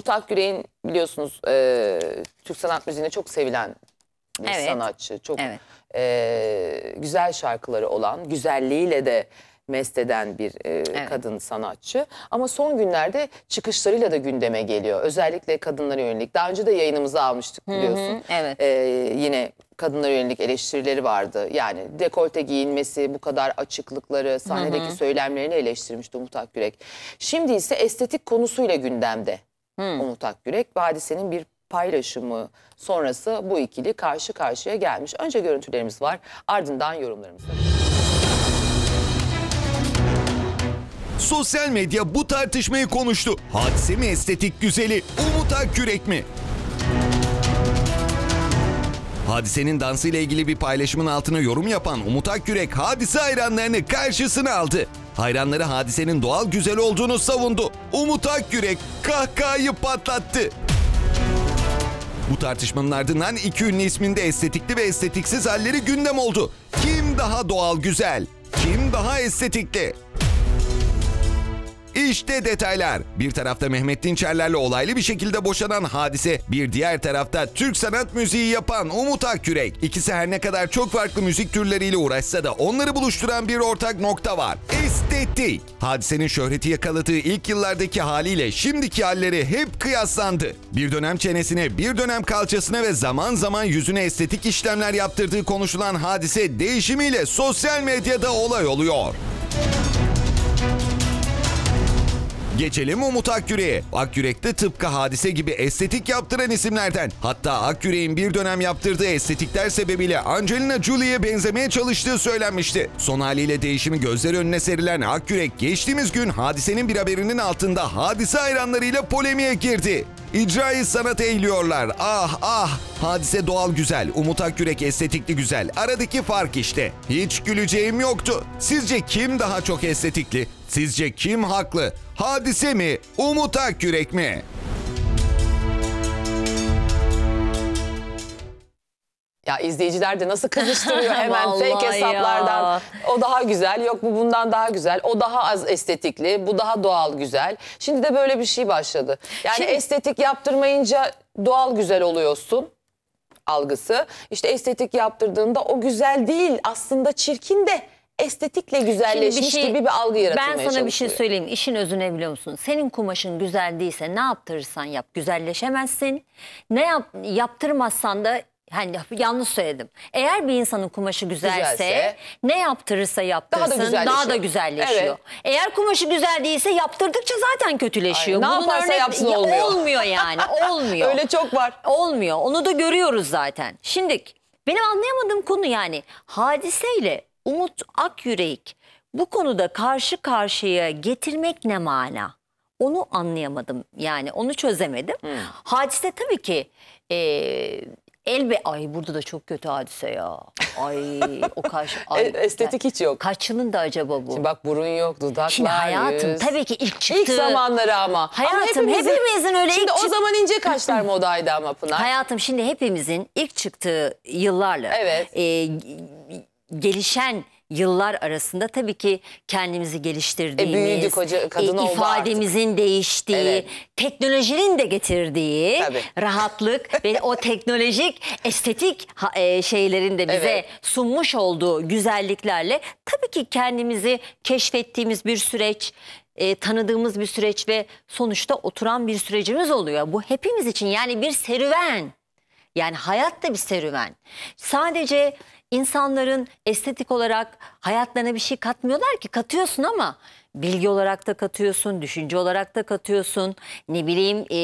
Umut Akgüre'in biliyorsunuz e, Türk sanat müziğinde çok sevilen bir evet. sanatçı. Çok evet. e, güzel şarkıları olan, güzelliğiyle de mest eden bir e, evet. kadın sanatçı. Ama son günlerde çıkışlarıyla da gündeme geliyor. Özellikle kadınlara yönelik. Daha önce de yayınımızı almıştık biliyorsun. Hı hı, evet. E, yine kadınlara yönelik eleştirileri vardı. Yani dekolte giyinmesi, bu kadar açıklıkları, sahnedeki hı hı. söylemlerini eleştirmişti Umut Akgürek. Şimdi ise estetik konusuyla gündemde. Hmm. Umut Akgürek ve hadisenin bir paylaşımı sonrası bu ikili karşı karşıya gelmiş. Önce görüntülerimiz var ardından yorumlarımız var. Sosyal medya bu tartışmayı konuştu. Hadise mi estetik güzeli, Umut Akgürek mi? Hadisenin dansıyla ilgili bir paylaşımın altına yorum yapan Umut Akgürek hadise hayranlarını karşısına aldı. Hayranları hadisenin doğal güzel olduğunu savundu. Umut Akgürek kahkahayı patlattı. Bu tartışmanın ardından iki ünlü isminde estetikli ve estetiksiz halleri gündem oldu. Kim daha doğal güzel? Kim daha estetikli? İşte detaylar. Bir tarafta Mehmet Dinçerler'le olaylı bir şekilde boşanan hadise, bir diğer tarafta Türk sanat müziği yapan Umut Akyürek İkisi her ne kadar çok farklı müzik türleriyle uğraşsa da onları buluşturan bir ortak nokta var. Estetik. Hadisenin şöhreti yakaladığı ilk yıllardaki haliyle şimdiki halleri hep kıyaslandı. Bir dönem çenesine, bir dönem kalçasına ve zaman zaman yüzüne estetik işlemler yaptırdığı konuşulan hadise değişimiyle sosyal medyada olay oluyor. Geçelim Umut Akyürek'e. Akyürek tıpkı hadise gibi estetik yaptıran isimlerden. Hatta Akyürek'in bir dönem yaptırdığı estetikler sebebiyle Angelina Jolie'ye benzemeye çalıştığı söylenmişti. Son haliyle değişimi gözler önüne serilen Akyürek geçtiğimiz gün hadisenin bir haberinin altında hadise hayranlarıyla polemiğe girdi. İcrayı sanat eğiliyorlar. Ah ah. Hadise doğal güzel. Umut Akgürek estetikli güzel. Aradaki fark işte. Hiç güleceğim yoktu. Sizce kim daha çok estetikli? Sizce kim haklı? Hadise mi? Umut Akgürek mi? Ya izleyiciler de nasıl kızıştırıyor hemen fake hesaplardan. Ya. O daha güzel, yok bu bundan daha güzel. O daha az estetikli, bu daha doğal güzel. Şimdi de böyle bir şey başladı. Yani Şimdi... estetik yaptırmayınca doğal güzel oluyorsun algısı. İşte estetik yaptırdığında o güzel değil aslında çirkin de estetikle güzelleşmiş şey, gibi bir algı yaratmaya Ben sana çalışıyor. bir şey söyleyeyim. İşin özüne biliyor musun? Senin kumaşın güzel değilse ne yaptırırsan yap güzelleşemezsin. Ne yap, yaptırmazsan da hani yalnız söyledim. Eğer bir insanın kumaşı güzelse, Güzelse. ne yaptırırsa yaptırsın daha da güzelleşiyor. güzelleşiyor. Evet. Eğer kumaşı güzel değilse yaptırdıkça zaten kötüleşiyor. Aynen. Ne yaparsa yapsın olmuyor. Olmuyor yani olmuyor. Öyle çok var. Olmuyor onu da görüyoruz zaten. Şimdi benim anlayamadığım konu yani hadiseyle Umut Akyürek bu konuda karşı karşıya getirmek ne mana? Onu anlayamadım yani onu çözemedim. Hmm. Hadise tabii ki e, Elbe ay burada da çok kötü hadise ya. Ay o kaş e, ay. Estetik hiç yok. Kaçının da acaba bu? Şimdi bak burun yok, dudaklar, Şimdi hayatım yüz. tabii ki ilk çıktı. İlk zamanları ama. Hayatım ama hepimizin, hepimizin öyle Şimdi ilk o zaman ince kaşlar modaydı ama Pınar. Hayatım şimdi hepimizin ilk çıktığı yıllarla. Evet. E, gelişen yıllar arasında tabii ki kendimizi e, geliştirdiğimiz, e, büyüdük hoca, e, kadın e, ifademizin artık. değiştiği, evet. teknolojinin de getirdiği tabii. rahatlık ve o teknolojik estetik e, şeylerin de bize evet. sunmuş olduğu güzelliklerle tabii ki kendimizi keşfettiğimiz bir süreç, e, tanıdığımız bir süreç ve sonuçta oturan bir sürecimiz oluyor. Bu hepimiz için yani bir serüven. Yani hayat da bir serüven. Sadece insanların estetik olarak hayatlarına bir şey katmıyorlar ki katıyorsun ama bilgi olarak da katıyorsun, düşünce olarak da katıyorsun. Ne bileyim e,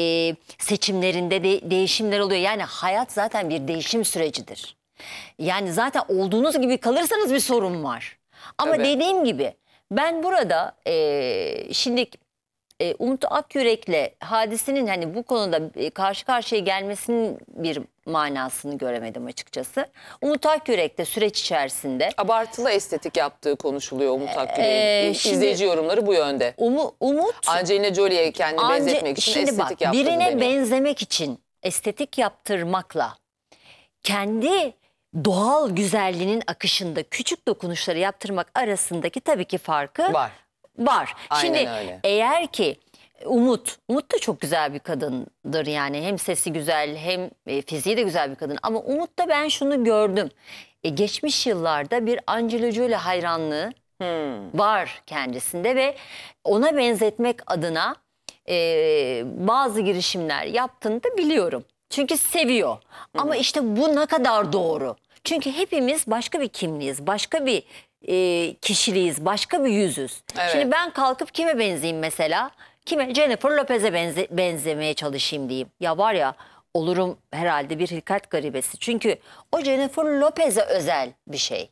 seçimlerinde de değişimler oluyor. Yani hayat zaten bir değişim sürecidir. Yani zaten olduğunuz gibi kalırsanız bir sorun var. Ama evet. dediğim gibi ben burada e, şimdi e, Umut Akyürek'le hadisinin hani bu konuda e, karşı karşıya gelmesinin bir manasını göremedim açıkçası. Umut Akyürek de süreç içerisinde. Abartılı estetik yaptığı konuşuluyor Umut e, Akyürek'in. Ee, İzleyici yorumları bu yönde. Umu, Umut. Angelina Jolie'ye kendini Ange, benzetmek için estetik bak, yaptığını Birine deniyor. benzemek için estetik yaptırmakla kendi doğal güzelliğinin akışında küçük dokunuşları yaptırmak arasındaki tabii ki farkı var var. Aynen Şimdi öyle. eğer ki e, Umut, Umut da çok güzel bir kadındır yani hem sesi güzel hem e, fiziği de güzel bir kadın ama Umut da ben şunu gördüm. E, geçmiş yıllarda bir Angelo Jolie hayranlığı hmm. var kendisinde ve ona benzetmek adına e, bazı girişimler yaptığını da biliyorum. Çünkü seviyor hmm. ama işte bu ne kadar doğru. Çünkü hepimiz başka bir kimliğiz, başka bir e, kişiliğiz, başka bir yüzüz. Evet. Şimdi ben kalkıp kime benzeyeyim mesela? Kime? Jennifer Lopez'e benze, benzemeye çalışayım diyeyim. Ya var ya olurum herhalde bir hilkat garibesi. Çünkü o Jennifer Lopez'e özel bir şey.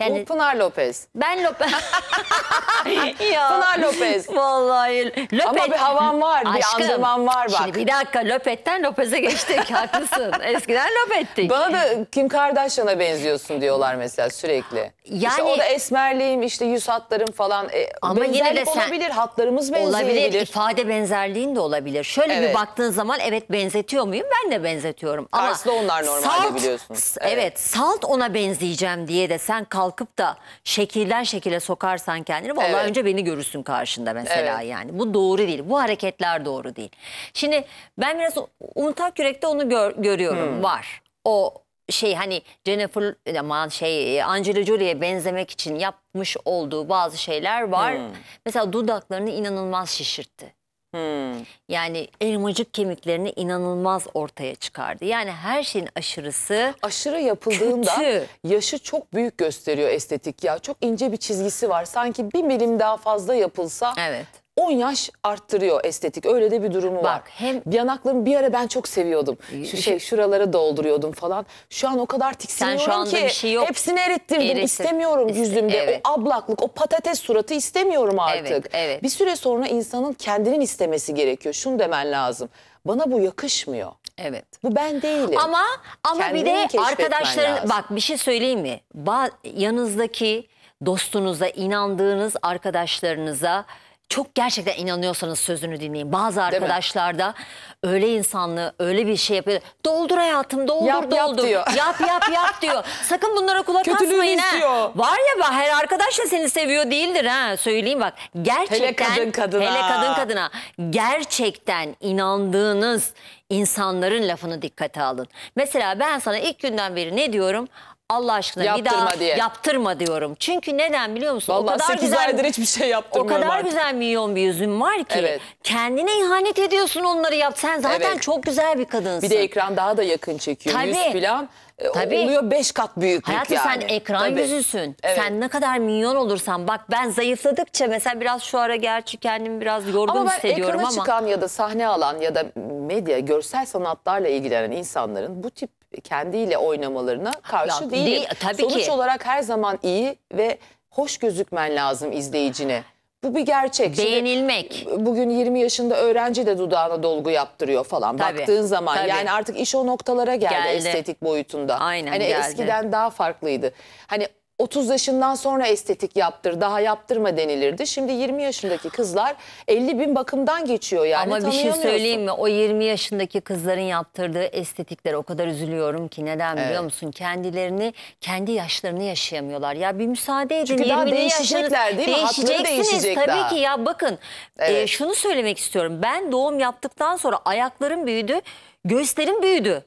Yani Bu Pınar Lopez. Ben Lopez. ya. Pınar Lopez. Vallahi Lopez. Ama bir havan var, Aşkım, bir andırman var bak. Şimdi bir dakika Lopet'ten Lopez'e geçtik haklısın. Eskiden Lopet'tik. Bana da Kim Kardashian'a benziyorsun diyorlar mesela sürekli. Yani, işte o da esmerliğim, işte yüz hatlarım falan. E, ama yine de sen, olabilir, hatlarımız benzeyebilir. Olabilir, ifade benzerliğin de olabilir. Şöyle evet. bir baktığın zaman evet benzetiyor muyum? Ben de benzetiyorum. Ama onlar normalde salt, biliyorsun. Evet. evet, salt ona benzeyeceğim diye de sen kalkıp da şekilden şekile sokarsan kendini vallahi evet. önce beni görürsün karşında mesela evet. yani. Bu doğru değil. Bu hareketler doğru değil. Şimdi ben biraz Umtak Yürek'te onu gör, görüyorum. Hmm. Var. O şey hani Jennifer aman şey Angela Jolie'ye benzemek için yapmış olduğu bazı şeyler var. Hmm. Mesela dudaklarını inanılmaz şişirtti. Hmm. Yani elmacık kemiklerini inanılmaz ortaya çıkardı. Yani her şeyin aşırısı Aşırı yapıldığında kötü. yaşı çok büyük gösteriyor estetik ya. Çok ince bir çizgisi var. Sanki bir milim daha fazla yapılsa Evet. 10 yaş arttırıyor estetik. Öyle de bir durumu Bak, var. Hem... Yanaklarımı bir ara ben çok seviyordum. Şu şey, şey- şuraları dolduruyordum falan. Şu an o kadar tiksiniyorum ki bir şey yok. hepsini erittirdim. Eritir. İstemiyorum İste, yüzümde. Evet. O ablaklık, o patates suratı istemiyorum artık. Evet, evet. Bir süre sonra insanın kendinin istemesi gerekiyor. Şunu demen lazım. Bana bu yakışmıyor. Evet. Bu ben değilim. Ama ama Kendini bir de arkadaşların bak bir şey söyleyeyim mi? Ba yanınızdaki dostunuza, inandığınız arkadaşlarınıza çok gerçekten inanıyorsanız sözünü dinleyin. Bazı arkadaşlarda öyle insanlı, öyle bir şey yapıyor. Doldur hayatım, doldur, Yap, doldur. yap diyor. Yap, yap, yap diyor. Sakın bunlara kulak Kötülüğünü asmayın ha. istiyor. Var ya bak her arkadaş da seni seviyor değildir ha. Söyleyeyim bak. Gerçekten. hele kadın kadına. Hele kadın kadına. Gerçekten inandığınız insanların lafını dikkate alın. Mesela ben sana ilk günden beri ne diyorum? Allah aşkına Yaptırma bir daha diye. yaptırma diyorum. Çünkü neden biliyor musun? Vallahi o kadar 8 güzel, aydır hiçbir şey O kadar artık. güzel milyon bir yüzün var ki Evet. kendine ihanet ediyorsun onları yap. Sen zaten Evet. çok güzel bir kadınsın. Bir de ekran daha da yakın çekiyor. Tabii. Yüz falan. E, Tabii. Oluyor 5 kat büyüklük Hayatım yani. sen ekran Tabii. yüzüsün. Evet. Sen ne kadar milyon olursan bak ben zayıfladıkça mesela biraz şu ara gerçi kendimi biraz yorgun Ama ben hissediyorum ekrana ama. çıkan ya da sahne alan ya da medya görsel sanatlarla ilgilenen insanların bu tip kendiyle oynamalarına karşı ya, değilim. Değil, tabii Sonuç ki. olarak her zaman iyi ve hoş gözükmen lazım izleyicine. Bu bir gerçek. Beğenilmek. Şimdi bugün 20 yaşında öğrenci de dudağına dolgu yaptırıyor falan. Tabii, Baktığın zaman tabii. yani artık iş o noktalara geldi, geldi. estetik boyutunda. Aynen hani geldi. Eskiden daha farklıydı. Hani 30 yaşından sonra estetik yaptır, daha yaptırma denilirdi. Şimdi 20 yaşındaki kızlar 50 bin bakımdan geçiyor yani Ama bir şey söyleyeyim mi? O 20 yaşındaki kızların yaptırdığı estetikler o kadar üzülüyorum ki neden biliyor musun? Kendilerini, kendi yaşlarını yaşayamıyorlar. Ya bir müsaade edin. Çünkü daha değişecekler yaşınız, değil mi? Hatları değişecek tabii daha. ki ya bakın e, evet. e, şunu söylemek istiyorum. Ben doğum yaptıktan sonra ayaklarım büyüdü, gösterim büyüdü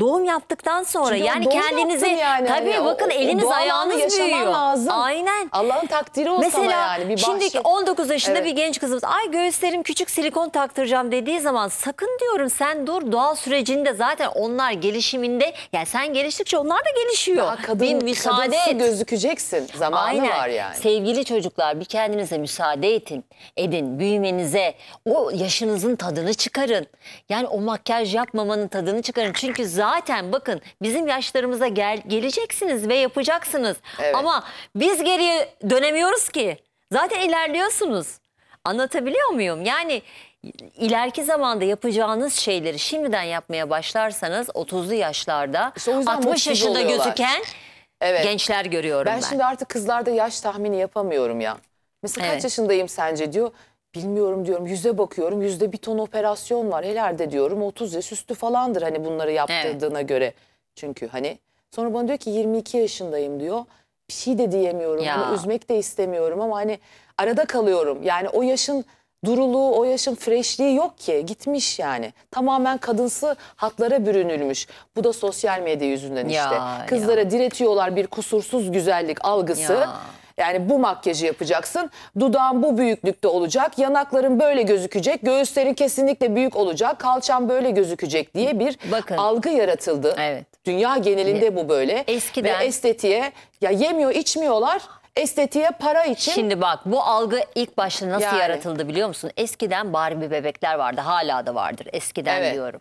doğum yaptıktan sonra Çünkü yani kendinizi yani. tabii yani bakın o, eliniz doğal anı ayağınız büyüyor. lazım. Aynen. Allah'ın takdiri olsun Mesela, yani. Bir şimdiki 19 yaşında Evet. bir genç kızımız ay göğüslerim küçük silikon taktıracağım dediği zaman sakın diyorum sen dur doğal sürecinde zaten onlar gelişiminde yani sen geliştikçe onlar da gelişiyor. Daha kadın, müsaade kadınsı et. gözükeceksin. Zamanı Aynen. var yani. Sevgili çocuklar bir kendinize müsaade edin. Edin büyümenize o yaşınızın tadını çıkarın. Yani o makyaj yapmamanın tadını çıkarın. Çünkü zaten Zaten bakın bizim yaşlarımıza gel geleceksiniz ve yapacaksınız. Evet. Ama biz geriye dönemiyoruz ki. Zaten ilerliyorsunuz. Anlatabiliyor muyum? Yani ileriki zamanda yapacağınız şeyleri şimdiden yapmaya başlarsanız 30'lu yaşlarda işte 60 yaşında oluyorlar. gözüken evet. gençler görüyorum ben. Ben şimdi artık kızlarda yaş tahmini yapamıyorum ya. Mesela evet. kaç yaşındayım sence diyor bilmiyorum diyorum yüze bakıyorum yüzde bir ton operasyon var helerde diyorum 30 yaş üstü falandır hani bunları yaptırdığına evet. göre. Çünkü hani sonra bana diyor ki 22 yaşındayım diyor bir şey de diyemiyorum ama hani üzmek de istemiyorum ama hani arada kalıyorum yani o yaşın duruluğu o yaşın freshliği yok ki gitmiş yani tamamen kadınsı hatlara bürünülmüş bu da sosyal medya yüzünden ya, işte kızlara ya. diretiyorlar bir kusursuz güzellik algısı. Ya yani bu makyajı yapacaksın. Dudağın bu büyüklükte olacak. Yanakların böyle gözükecek. Göğüslerin kesinlikle büyük olacak. Kalçan böyle gözükecek diye bir Bakın. algı yaratıldı. Evet. Dünya genelinde bu böyle. Eskiden. Ve estetiğe ya yemiyor içmiyorlar estetiğe para için. Şimdi bak bu algı ilk başta nasıl yani. yaratıldı biliyor musun? Eskiden Barbie bebekler vardı hala da vardır eskiden evet. diyorum.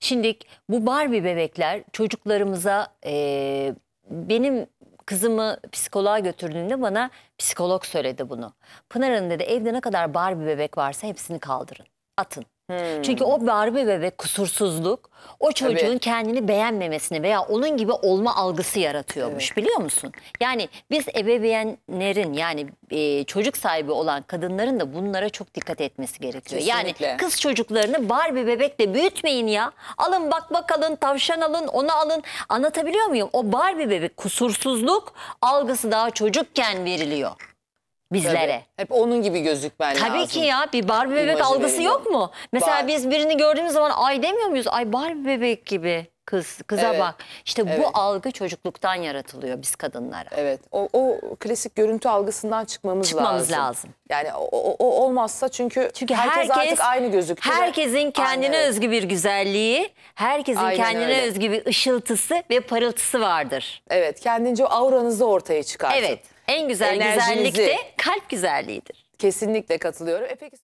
Şimdi bu Barbie bebekler çocuklarımıza e, benim kızımı psikoloğa götürdüğünde bana psikolog söyledi bunu. Pınar Hanım dedi evde ne kadar Barbie bebek varsa hepsini kaldırın, atın. Hmm. Çünkü o hmm. darbe bebek kusursuzluk o çocuğun Tabii. kendini beğenmemesini veya onun gibi olma algısı yaratıyormuş evet. biliyor musun? Yani biz ebeveynlerin yani e, çocuk sahibi olan kadınların da bunlara çok dikkat etmesi gerekiyor. Kesinlikle. Yani kız çocuklarını Barbie bebekle büyütmeyin ya. Alın bak bakalım tavşan alın onu alın. Anlatabiliyor muyum? O Barbie bebek kusursuzluk algısı daha çocukken veriliyor bizlere. Tabii. Hep onun gibi gözükmen Tabii lazım. Tabii ki ya bir Barbie bebek İmajı algısı veriyor. yok mu? Mesela Bar biz birini gördüğümüz zaman ay demiyor muyuz? Ay Barbie bebek gibi kız kıza evet. bak. İşte evet. bu algı çocukluktan yaratılıyor biz kadınlara. Evet. O, o klasik görüntü algısından çıkmamız, çıkmamız lazım. lazım. Yani o, o olmazsa çünkü, çünkü herkes, herkes artık aynı gözüküyor. Herkesin kendine Aynen. özgü bir güzelliği, herkesin Aynen kendine öyle. özgü bir ışıltısı ve parıltısı vardır. Evet, kendince auranızı ortaya çıkartın. Evet. En güzel Enerjinizi- güzellik de kalp güzelliğidir. Kesinlikle katılıyorum. E peki